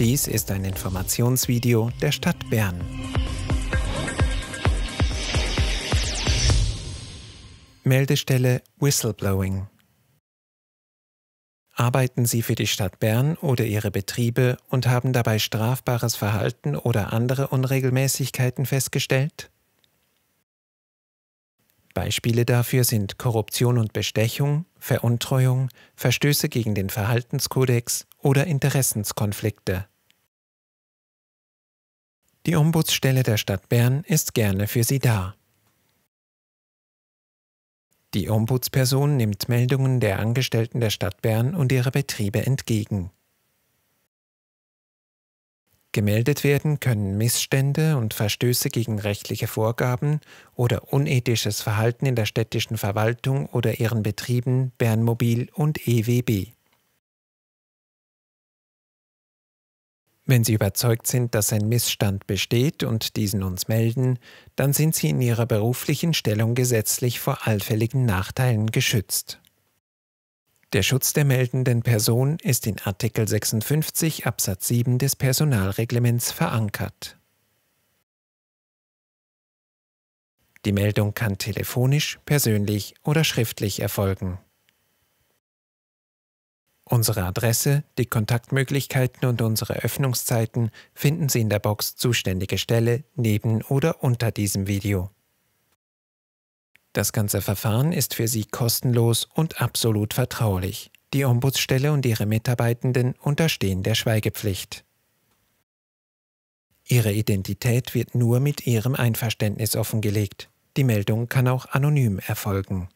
Dies ist ein Informationsvideo der Stadt Bern. Meldestelle Whistleblowing. Arbeiten Sie für die Stadt Bern oder Ihre Betriebe und haben dabei strafbares Verhalten oder andere Unregelmäßigkeiten festgestellt? Beispiele dafür sind Korruption und Bestechung, Veruntreuung, Verstöße gegen den Verhaltenskodex, oder Interessenskonflikte. Die Ombudsstelle der Stadt Bern ist gerne für Sie da. Die Ombudsperson nimmt Meldungen der Angestellten der Stadt Bern und ihrer Betriebe entgegen. Gemeldet werden können Missstände und Verstöße gegen rechtliche Vorgaben oder unethisches Verhalten in der städtischen Verwaltung oder ihren Betrieben Bernmobil und EWB. Wenn Sie überzeugt sind, dass ein Missstand besteht und diesen uns melden, dann sind Sie in Ihrer beruflichen Stellung gesetzlich vor allfälligen Nachteilen geschützt. Der Schutz der meldenden Person ist in Artikel 56 Absatz 7 des Personalreglements verankert. Die Meldung kann telefonisch, persönlich oder schriftlich erfolgen. Unsere Adresse, die Kontaktmöglichkeiten und unsere Öffnungszeiten finden Sie in der Box Zuständige Stelle neben oder unter diesem Video. Das ganze Verfahren ist für Sie kostenlos und absolut vertraulich. Die Ombudsstelle und ihre Mitarbeitenden unterstehen der Schweigepflicht. Ihre Identität wird nur mit Ihrem Einverständnis offengelegt. Die Meldung kann auch anonym erfolgen.